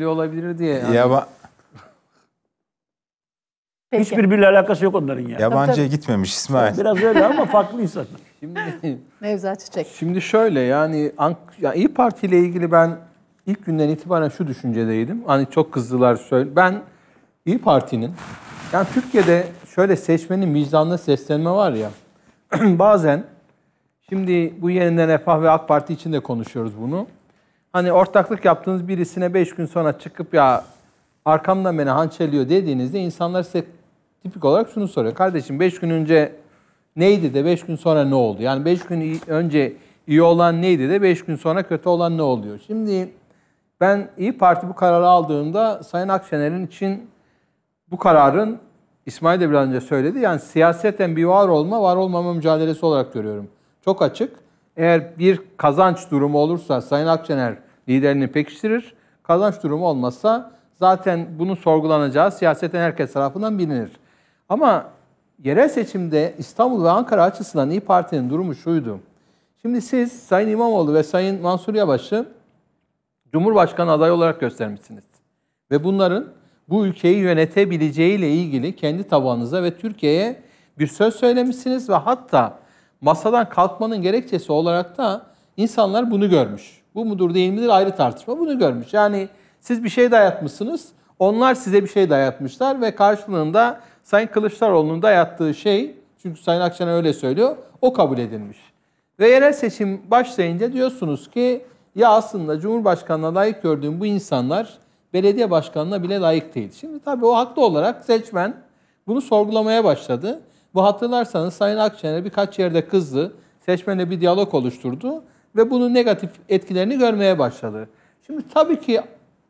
olabilir diye. Yani. Yaba Peki. Hiç birbiriyle alakası yok onların yani. Yabancıya gitmemiş İsmail. Biraz öyle ama farklı insanlar. Şimdi, Nevzat Çiçek. Şimdi şöyle yani Ank ya İyi Parti ile ilgili ben ilk günden itibaren şu düşüncedeydim. Hani çok kızdılar söyle. Ben İyi Parti'nin yani Türkiye'de şöyle seçmenin vicdanına seslenme var ya. bazen şimdi bu yeniden Refah ve AK Parti için de konuşuyoruz bunu. Hani ortaklık yaptığınız birisine 5 gün sonra çıkıp ya arkamdan beni hançeliyor dediğinizde insanlar size tipik olarak şunu soruyor. Kardeşim 5 gün önce neydi de 5 gün sonra ne oldu? Yani 5 gün önce iyi olan neydi de 5 gün sonra kötü olan ne oluyor? Şimdi ben İyi Parti bu kararı aldığımda Sayın Akşener'in için bu kararın İsmail de biraz önce söyledi. Yani siyaseten bir var olma, var olmama mücadelesi olarak görüyorum. Çok açık. Eğer bir kazanç durumu olursa Sayın Akşener liderini pekiştirir. Kazanç durumu olmazsa zaten bunu sorgulanacağı siyaseten herkes tarafından bilinir. Ama yerel seçimde İstanbul ve Ankara açısından İyi Parti'nin durumu şuydu. Şimdi siz Sayın İmamoğlu ve Sayın Mansur Yavaş'ı Cumhurbaşkanı adayı olarak göstermişsiniz. Ve bunların bu ülkeyi yönetebileceğiyle ilgili kendi tabanınıza ve Türkiye'ye bir söz söylemişsiniz ve hatta masadan kalkmanın gerekçesi olarak da insanlar bunu görmüş. Bu mudur değil midir ayrı tartışma. Bunu görmüş. Yani siz bir şey dayatmışsınız. Onlar size bir şey dayatmışlar ve karşılığında Sayın Kılıçdaroğlu'nun dayattığı şey, çünkü Sayın Akşener öyle söylüyor, o kabul edilmiş. Ve yerel seçim başlayınca diyorsunuz ki ya aslında Cumhurbaşkanı'na layık gördüğüm bu insanlar belediye başkanına bile layık değil. Şimdi tabii o haklı olarak seçmen bunu sorgulamaya başladı. Bu hatırlarsanız Sayın Akşener birkaç yerde kızdı. Seçmenle bir diyalog oluşturdu ve bunun negatif etkilerini görmeye başladı. Şimdi tabii ki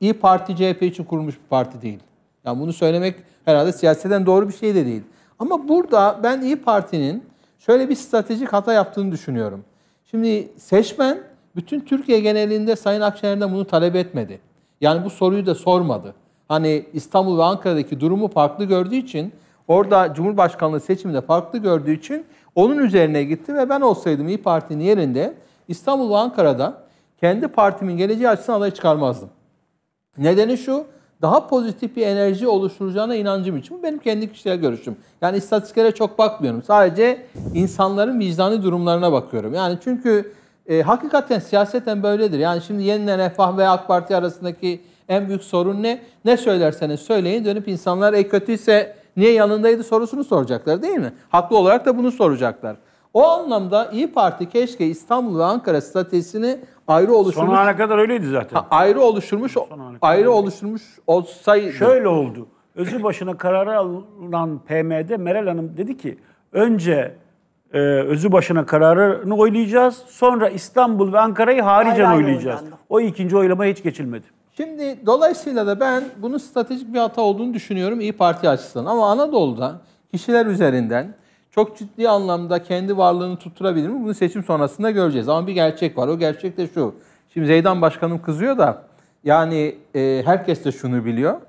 İyi Parti CHP için kurulmuş bir parti değil. Yani bunu söylemek herhalde siyaseten doğru bir şey de değil. Ama burada ben İyi Parti'nin şöyle bir stratejik hata yaptığını düşünüyorum. Şimdi seçmen bütün Türkiye genelinde Sayın Akşener'den bunu talep etmedi. Yani bu soruyu da sormadı. Hani İstanbul ve Ankara'daki durumu farklı gördüğü için orada Cumhurbaşkanlığı seçiminde farklı gördüğü için onun üzerine gitti ve ben olsaydım İyi Parti'nin yerinde İstanbul ve Ankara'da kendi partimin geleceği açısından aday çıkarmazdım. Nedeni şu, daha pozitif bir enerji oluşturacağına inancım için. Bu benim kendi kişisel görüşüm. Yani istatistiklere çok bakmıyorum. Sadece insanların vicdani durumlarına bakıyorum. Yani çünkü e, hakikaten siyaseten böyledir. Yani şimdi yeniden Refah ve AK Parti arasındaki en büyük sorun ne? Ne söylerseniz söyleyin dönüp insanlar e kötüyse niye yanındaydı sorusunu soracaklar değil mi? Haklı olarak da bunu soracaklar. O anlamda İyi Parti keşke İstanbul ve Ankara statüsünü ayrı oluşturmuş. Son ana kadar öyleydi zaten. Ha, ayrı oluşturmuş ayrı öyleydi. oluşturmuş olsaydı. Şöyle oldu. Özü başına kararı alınan PM'de Meral Hanım dedi ki önce e, özü başına kararını oylayacağız. Sonra İstanbul ve Ankara'yı haricen hayır, oylayacağız. o ikinci oylama hiç geçilmedi. Şimdi dolayısıyla da ben bunun stratejik bir hata olduğunu düşünüyorum İyi Parti açısından. Ama Anadolu'da kişiler üzerinden çok ciddi anlamda kendi varlığını tutturabilir mi? Bunu seçim sonrasında göreceğiz. Ama bir gerçek var. O gerçek de şu. Şimdi Zeydan Başkanım kızıyor da yani e, herkes de şunu biliyor.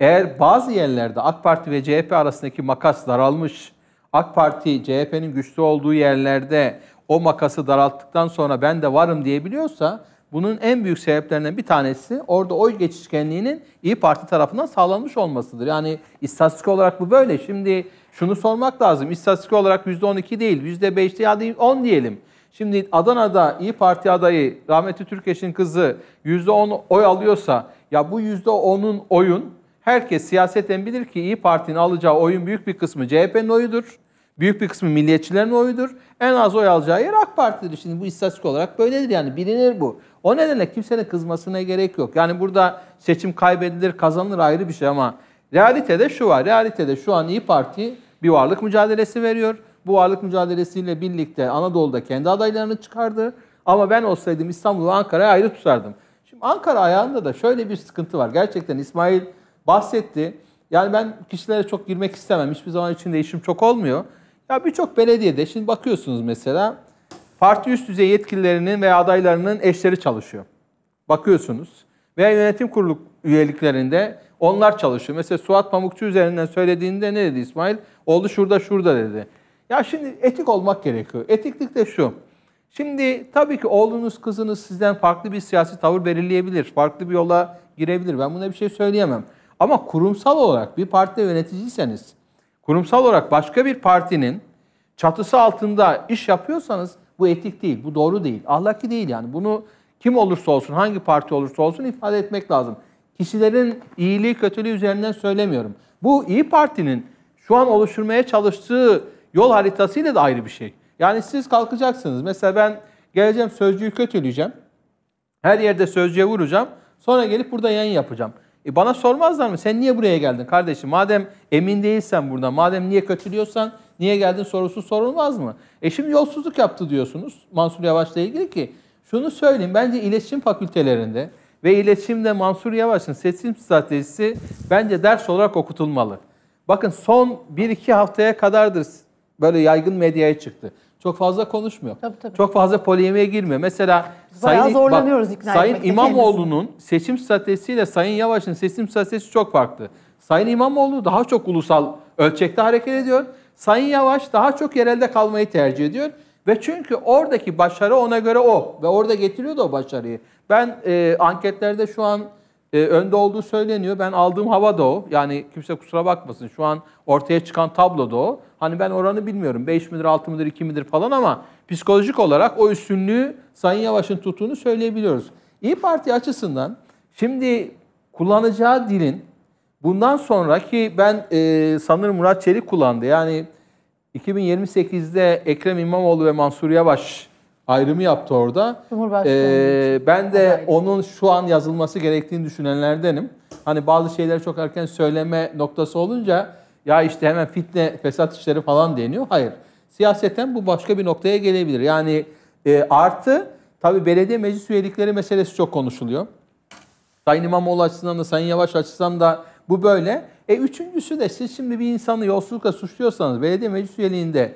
Eğer bazı yerlerde AK Parti ve CHP arasındaki makas daralmış, AK Parti CHP'nin güçlü olduğu yerlerde o makası daralttıktan sonra ben de varım diyebiliyorsa bunun en büyük sebeplerinden bir tanesi orada oy geçişkenliğinin İyi Parti tarafından sağlanmış olmasıdır. Yani istatistik olarak bu böyle. Şimdi şunu sormak lazım. İstatistik olarak %12 değil, %5 ya hadi 10 diyelim. Şimdi Adana'da İyi Parti adayı rahmetli Türkeş'in kızı %10 oy alıyorsa ya bu %10'un oyun herkes siyaseten bilir ki İyi Parti'nin alacağı oyun büyük bir kısmı CHP'nin oyudur. Büyük bir kısmı milliyetçilerin oyudur. En az oy alacağı yer AK Parti'dir. Şimdi bu istatistik olarak böyledir yani bilinir bu. O nedenle kimsenin kızmasına gerek yok. Yani burada seçim kaybedilir kazanılır ayrı bir şey ama realitede şu var. Realitede şu an İyi Parti bir varlık mücadelesi veriyor. Bu varlık mücadelesiyle birlikte Anadolu'da kendi adaylarını çıkardı. Ama ben olsaydım İstanbul'u Ankara'ya ayrı tutardım. Şimdi Ankara ayağında da şöyle bir sıkıntı var. Gerçekten İsmail bahsetti. Yani ben kişilere çok girmek istemem. Hiçbir zaman içinde işim çok olmuyor. Ya birçok belediyede şimdi bakıyorsunuz mesela parti üst düzey yetkililerinin veya adaylarının eşleri çalışıyor. Bakıyorsunuz. Veya yönetim kurulu üyeliklerinde onlar çalışıyor. Mesela Suat Pamukçu üzerinden söylediğinde ne dedi İsmail? Oldu şurada şurada dedi. Ya şimdi etik olmak gerekiyor. Etiklik de şu. Şimdi tabii ki oğlunuz kızınız sizden farklı bir siyasi tavır belirleyebilir. Farklı bir yola girebilir. Ben buna bir şey söyleyemem. Ama kurumsal olarak bir partide yöneticiyseniz, kurumsal olarak başka bir partinin çatısı altında iş yapıyorsanız bu etik değil, bu doğru değil, ahlaki değil yani. Bunu kim olursa olsun, hangi parti olursa olsun ifade etmek lazım. Kişilerin iyiliği, kötülüğü üzerinden söylemiyorum. Bu iyi Parti'nin şu an oluşturmaya çalıştığı yol haritasıyla da ayrı bir şey. Yani siz kalkacaksınız. Mesela ben geleceğim sözcüğü kötüleyeceğim. Her yerde sözcüğe vuracağım. Sonra gelip burada yayın yapacağım. E bana sormazlar mı? Sen niye buraya geldin kardeşim? Madem emin değilsen burada, madem niye kötülüyorsan niye geldin sorusu sorulmaz mı? E şimdi yolsuzluk yaptı diyorsunuz Mansur Yavaş'la ilgili ki şunu söyleyeyim. Bence iletişim fakültelerinde ve iletişimde Mansur Yavaş'ın seçim stratejisi bence ders olarak okutulmalı. Bakın son 1-2 haftaya kadardır böyle yaygın medyaya çıktı. Çok fazla konuşmuyor. Tabii, tabii. Çok fazla polemiğe girmiyor. Mesela Bayağı Sayın, zorlanıyoruz bak, ikna Sayın İmamoğlu'nun seçim stratejisiyle Sayın Yavaş'ın seçim stratejisi çok farklı. Sayın İmamoğlu daha çok ulusal ölçekte hareket ediyor. Sayın Yavaş daha çok yerelde kalmayı tercih ediyor. Ve çünkü oradaki başarı ona göre o. Ve orada getiriyor da o başarıyı. Ben e, anketlerde şu an e, önde olduğu söyleniyor. Ben aldığım hava da o. Yani kimse kusura bakmasın. Şu an ortaya çıkan tablo da o. Hani ben oranı bilmiyorum. 5 midir, 6 midir, 2 midir falan ama psikolojik olarak o üstünlüğü Sayın Yavaş'ın tuttuğunu söyleyebiliyoruz. İyi Parti açısından şimdi kullanacağı dilin bundan sonraki ben e, sanırım Murat Çelik kullandı. Yani 2028'de Ekrem İmamoğlu ve Mansur Yavaş ayrımı yaptı orada. Ee, ben de adaydı. onun şu an yazılması gerektiğini düşünenlerdenim. Hani bazı şeyler çok erken söyleme noktası olunca ya işte hemen fitne, fesat işleri falan deniyor. Hayır. Siyaseten bu başka bir noktaya gelebilir. Yani e, artı tabii belediye meclis üyelikleri meselesi çok konuşuluyor. Sayın İmamoğlu açısından da Sayın Yavaş açısından da bu böyle. E üçüncüsü de siz şimdi bir insanı yolsuzlukla suçluyorsanız belediye meclis üyeliğinde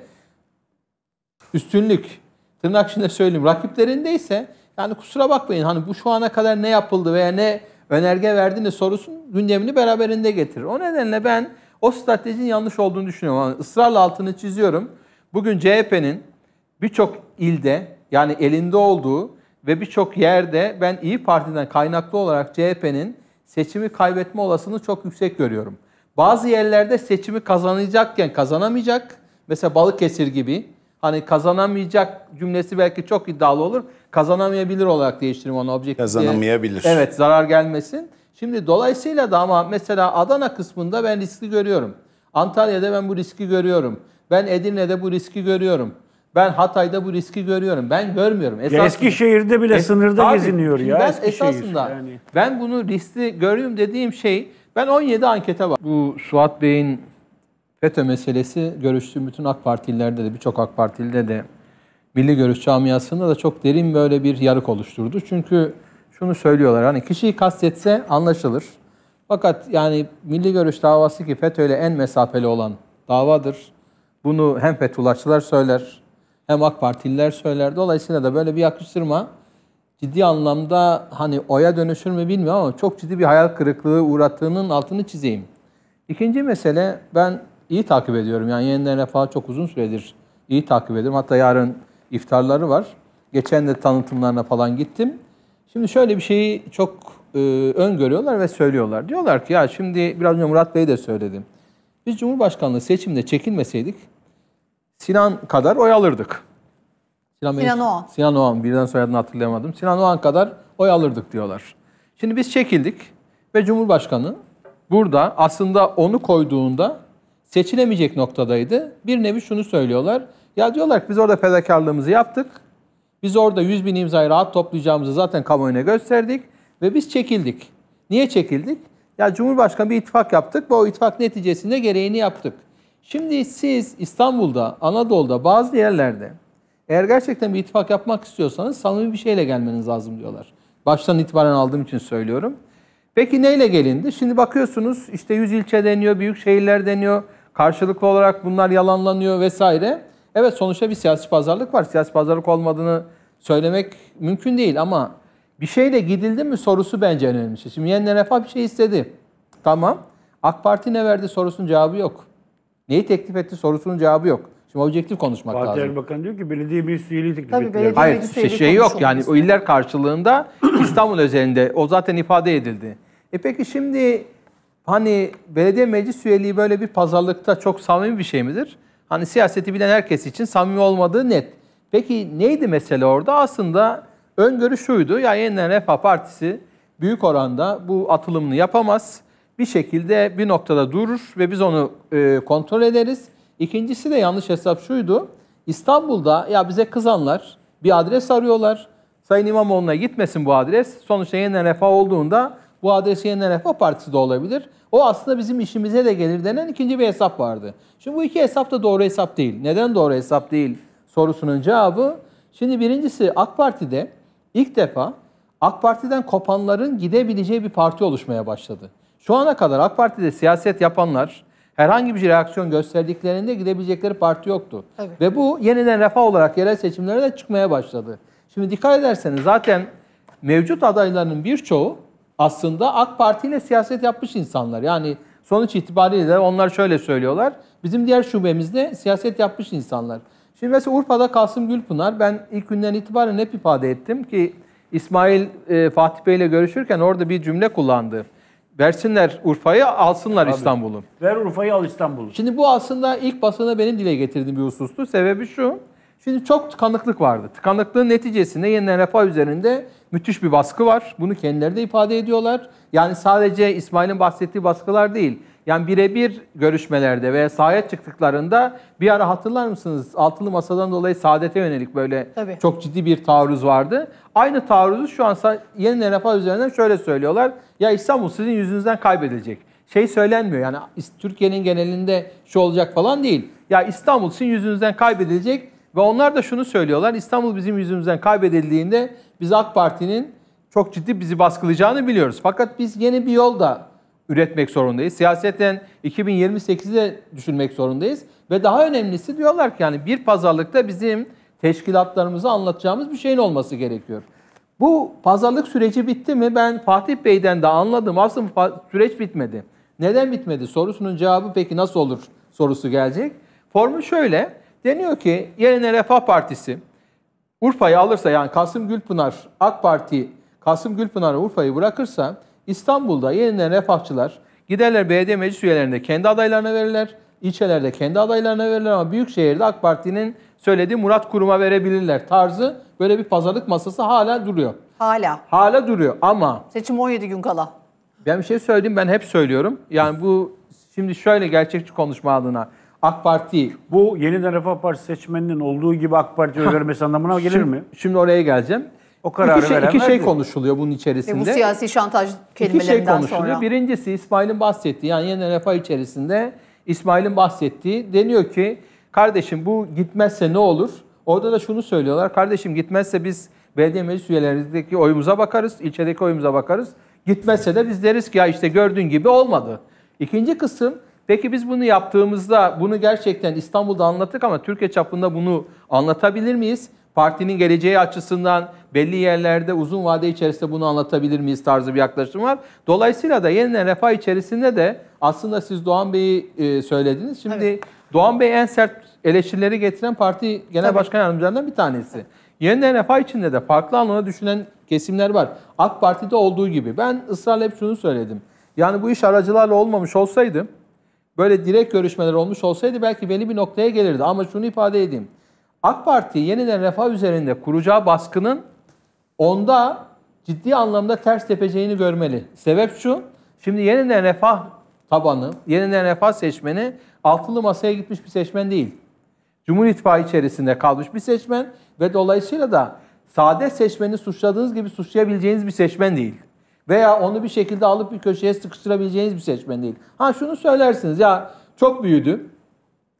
üstünlük tırnak içinde söyleyeyim rakiplerindeyse yani kusura bakmayın hani bu şu ana kadar ne yapıldı veya ne önerge verdiğini sorusun gündemini beraberinde getirir. O nedenle ben o stratejinin yanlış olduğunu düşünüyorum. Yani ısrarla altını çiziyorum. Bugün CHP'nin birçok ilde yani elinde olduğu ve birçok yerde ben İyi Parti'den kaynaklı olarak CHP'nin seçimi kaybetme olasılığını çok yüksek görüyorum. Bazı yerlerde seçimi kazanacakken kazanamayacak. Mesela Balıkesir gibi Hani kazanamayacak cümlesi belki çok iddialı olur. Kazanamayabilir olarak değiştirin onu objektif. Kazanamayabilir. Diye. Evet zarar gelmesin. Şimdi dolayısıyla da ama mesela Adana kısmında ben riski görüyorum. Antalya'da ben bu riski görüyorum. Ben Edirne'de bu riski görüyorum. Ben Hatay'da bu riski görüyorum. Ben görmüyorum. Esasında, ya Eskişehir'de bile es, sınırda abi, geziniyor ya. Ben Eskişehir, esasında yani. ben bunu riskli görüyorum dediğim şey ben 17 ankete bak. Bu Suat Bey'in FETÖ meselesi görüştüğüm bütün AK Partililerde de birçok AK Partilide de milli görüş camiasında da çok derin böyle bir yarık oluşturdu. Çünkü şunu söylüyorlar hani kişiyi kastetse anlaşılır. Fakat yani milli görüş davası ki FETÖ ile en mesafeli olan davadır. Bunu hem Fethullahçılar söyler hem AK Partililer söyler. Dolayısıyla da böyle bir yakıştırma ciddi anlamda hani oya dönüşür mü bilmiyorum ama çok ciddi bir hayal kırıklığı uğrattığının altını çizeyim. İkinci mesele ben iyi takip ediyorum. Yani yeniden refah çok uzun süredir iyi takip ediyorum. Hatta yarın iftarları var. Geçen de tanıtımlarına falan gittim. Şimdi şöyle bir şeyi çok e, öngörüyorlar ve söylüyorlar. Diyorlar ki ya şimdi biraz önce Murat Bey de söyledi. Biz Cumhurbaşkanlığı seçimde çekilmeseydik Sinan kadar oy alırdık. Sinan, Sinan Bey, Oğan. Sinan Oğan. Birden soyadını hatırlayamadım. Sinan Oğan kadar oy alırdık diyorlar. Şimdi biz çekildik ve Cumhurbaşkanı burada aslında onu koyduğunda seçilemeyecek noktadaydı. Bir nevi şunu söylüyorlar. Ya diyorlar ki biz orada fedakarlığımızı yaptık. Biz orada 100 bin imzayı rahat toplayacağımızı zaten kamuoyuna gösterdik ve biz çekildik. Niye çekildik? Ya Cumhurbaşkanı bir ittifak yaptık ve o ittifak neticesinde gereğini yaptık. Şimdi siz İstanbul'da, Anadolu'da bazı yerlerde eğer gerçekten bir ittifak yapmak istiyorsanız samimi bir şeyle gelmeniz lazım diyorlar. Baştan itibaren aldığım için söylüyorum. Peki neyle gelindi? Şimdi bakıyorsunuz işte 100 ilçe deniyor, büyük şehirler deniyor. Karşılıklı olarak bunlar yalanlanıyor vesaire. Evet sonuçta bir siyasi pazarlık var. Siyasi pazarlık olmadığını söylemek mümkün değil ama bir şeyle gidildi mi sorusu bence en önemlisi. Şimdi Yeniden Refah bir şey istedi. Tamam. AK Parti ne verdi sorusunun cevabı yok. Neyi teklif etti sorusunun cevabı yok. Şimdi objektif konuşmak Fatih lazım. Fatih Erbakan diyor ki belediye bir üyeliği teklif Tabii, ettiler. Hayır şey, şey yok yani o iller karşılığında İstanbul özelinde o zaten ifade edildi. E peki şimdi Hani belediye meclis üyeliği böyle bir pazarlıkta çok samimi bir şey midir? Hani siyaseti bilen herkes için samimi olmadığı net. Peki neydi mesele orada? Aslında öngörü şuydu. Ya yeniden Refah Partisi büyük oranda bu atılımını yapamaz. Bir şekilde bir noktada durur ve biz onu e, kontrol ederiz. İkincisi de yanlış hesap şuydu. İstanbul'da ya bize kızanlar bir adres arıyorlar. Sayın İmamoğlu'na gitmesin bu adres. Sonuçta yeniden refah olduğunda bu adresi adresiyenin refah partisi de olabilir. O aslında bizim işimize de gelir denen ikinci bir hesap vardı. Şimdi bu iki hesap da doğru hesap değil. Neden doğru hesap değil sorusunun cevabı. Şimdi birincisi AK Parti'de ilk defa AK Parti'den kopanların gidebileceği bir parti oluşmaya başladı. Şu ana kadar AK Parti'de siyaset yapanlar herhangi bir reaksiyon gösterdiklerinde gidebilecekleri parti yoktu. Evet. Ve bu yeniden refah olarak yerel seçimlere de çıkmaya başladı. Şimdi dikkat ederseniz zaten mevcut adayların birçoğu aslında AK Parti ile siyaset yapmış insanlar. Yani sonuç itibariyle de onlar şöyle söylüyorlar. Bizim diğer şubemizde siyaset yapmış insanlar. Şimdi mesela Urfa'da Kasım Gülpınar ben ilk günden itibaren hep ifade ettim ki İsmail e, Fatih Bey ile görüşürken orada bir cümle kullandı. Versinler Urfa'yı, alsınlar Abi, İstanbul'u. Ver Urfa'yı al İstanbul'u. Şimdi bu aslında ilk basına benim dile getirdiğim bir husustu. Sebebi şu. Şimdi çok tıkanıklık vardı. Tıkanıklığın neticesinde yeniden refah üzerinde müthiş bir baskı var. Bunu kendileri de ifade ediyorlar. Yani sadece İsmail'in bahsettiği baskılar değil. Yani birebir görüşmelerde veya sahaya çıktıklarında bir ara hatırlar mısınız? Altılı Masa'dan dolayı saadete yönelik böyle Tabii. çok ciddi bir taarruz vardı. Aynı taarruzu şu an yeniden refah üzerinden şöyle söylüyorlar. Ya İstanbul sizin yüzünüzden kaybedilecek şey söylenmiyor. Yani Türkiye'nin genelinde şu olacak falan değil. Ya İstanbul sizin yüzünüzden kaybedilecek. Ve onlar da şunu söylüyorlar. İstanbul bizim yüzümüzden kaybedildiğinde biz AK Parti'nin çok ciddi bizi baskılayacağını biliyoruz. Fakat biz yeni bir yol da üretmek zorundayız. Siyasetten 2028'i düşünmek zorundayız. Ve daha önemlisi diyorlar ki yani bir pazarlıkta bizim teşkilatlarımızı anlatacağımız bir şeyin olması gerekiyor. Bu pazarlık süreci bitti mi? Ben Fatih Bey'den de anladım. Aslında süreç bitmedi. Neden bitmedi? Sorusunun cevabı peki nasıl olur sorusu gelecek. Formu şöyle. Deniyor ki yerine Refah Partisi Urfa'yı alırsa yani Kasım Gülpınar AK Parti Kasım Gülpınar Urfa'yı bırakırsa İstanbul'da yeniden refahçılar giderler belediye meclis üyelerinde kendi adaylarına verirler. ilçelerde kendi adaylarına verirler ama büyük şehirde AK Parti'nin söylediği Murat Kurum'a verebilirler tarzı böyle bir pazarlık masası hala duruyor. Hala. Hala duruyor ama. Seçim 17 gün kala. Ben bir şey söyledim ben hep söylüyorum. Yani bu şimdi şöyle gerçekçi konuşma adına. AK Parti Bu yeniden Refah Partisi seçmeninin olduğu gibi AK Parti'ye oy vermesi anlamına gelir şimdi, mi? Şimdi oraya geleceğim. O kararı iki şey, iki şey konuşuluyor bunun içerisinde. E bu siyasi şantaj kelimelerinden iki şey konuşuluyor. sonra. Birincisi İsmail'in bahsettiği yani yeniden Refah içerisinde İsmail'in bahsettiği deniyor ki kardeşim bu gitmezse ne olur? Orada da şunu söylüyorlar. Kardeşim gitmezse biz belediye meclis üyelerimizdeki oyumuza bakarız, ilçedeki oyumuza bakarız. Gitmezse de biz deriz ki ya işte gördüğün gibi olmadı. İkinci kısım Peki biz bunu yaptığımızda bunu gerçekten İstanbul'da anlattık ama Türkiye çapında bunu anlatabilir miyiz? Partinin geleceği açısından belli yerlerde uzun vade içerisinde bunu anlatabilir miyiz tarzı bir yaklaşım var. Dolayısıyla da yeniden refah içerisinde de aslında siz Doğan Bey'i e, söylediniz. Şimdi evet. Doğan Bey en sert eleştirileri getiren parti genel Tabii. başkan yardımcılarından bir tanesi. Evet. Yeniden refah içinde de farklı anlamda düşünen kesimler var. AK Parti'de olduğu gibi. Ben ısrarla hep şunu söyledim. Yani bu iş aracılarla olmamış olsaydım böyle direkt görüşmeler olmuş olsaydı belki belli bir noktaya gelirdi. Ama şunu ifade edeyim. AK Parti yeniden refah üzerinde kuracağı baskının onda ciddi anlamda ters tepeceğini görmeli. Sebep şu, şimdi yeniden refah tabanı, yeniden refah seçmeni altılı masaya gitmiş bir seçmen değil. Cumhur İttifakı içerisinde kalmış bir seçmen ve dolayısıyla da sade seçmeni suçladığınız gibi suçlayabileceğiniz bir seçmen değil. Veya onu bir şekilde alıp bir köşeye sıkıştırabileceğiniz bir seçmen değil. Ha şunu söylersiniz ya çok büyüdü.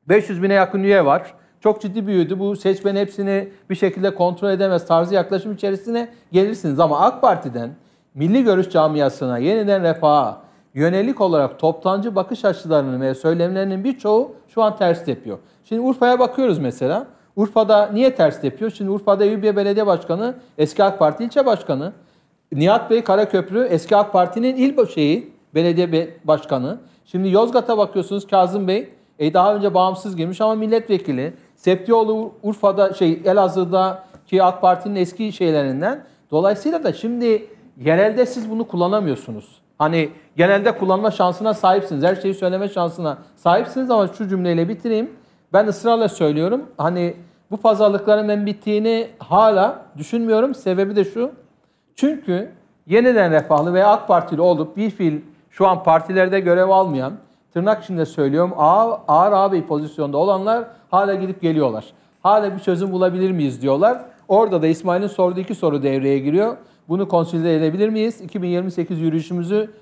500 bine yakın üye var. Çok ciddi büyüdü. Bu seçmen hepsini bir şekilde kontrol edemez tarzı yaklaşım içerisine gelirsiniz. Ama AK Parti'den milli görüş camiasına yeniden refaha yönelik olarak toptancı bakış açılarının ve söylemlerinin birçoğu şu an ters tepiyor. Şimdi Urfa'ya bakıyoruz mesela. Urfa'da niye ters tepiyor? Şimdi Urfa'da Eyüpiye Belediye Başkanı eski AK Parti ilçe başkanı. Nihat Bey Karaköprü eski AK Parti'nin il şeyi, belediye başkanı. Şimdi Yozgat'a bakıyorsunuz Kazım Bey e daha önce bağımsız girmiş ama milletvekili. Septioğlu Urfa'da şey Elazığ'da ki AK Parti'nin eski şeylerinden. Dolayısıyla da şimdi genelde siz bunu kullanamıyorsunuz. Hani genelde kullanma şansına sahipsiniz. Her şeyi söyleme şansına sahipsiniz ama şu cümleyle bitireyim. Ben ısrarla söylüyorum. Hani bu pazarlıkların ben bittiğini hala düşünmüyorum. Sebebi de şu. Çünkü yeniden refahlı veya AK Partili olup bir fil şu an partilerde görev almayan, tırnak içinde söylüyorum ağır, ağabey pozisyonda olanlar hala gidip geliyorlar. Hala bir çözüm bulabilir miyiz diyorlar. Orada da İsmail'in sorduğu iki soru devreye giriyor. Bunu konsilde edebilir miyiz? 2028 yürüyüşümüzü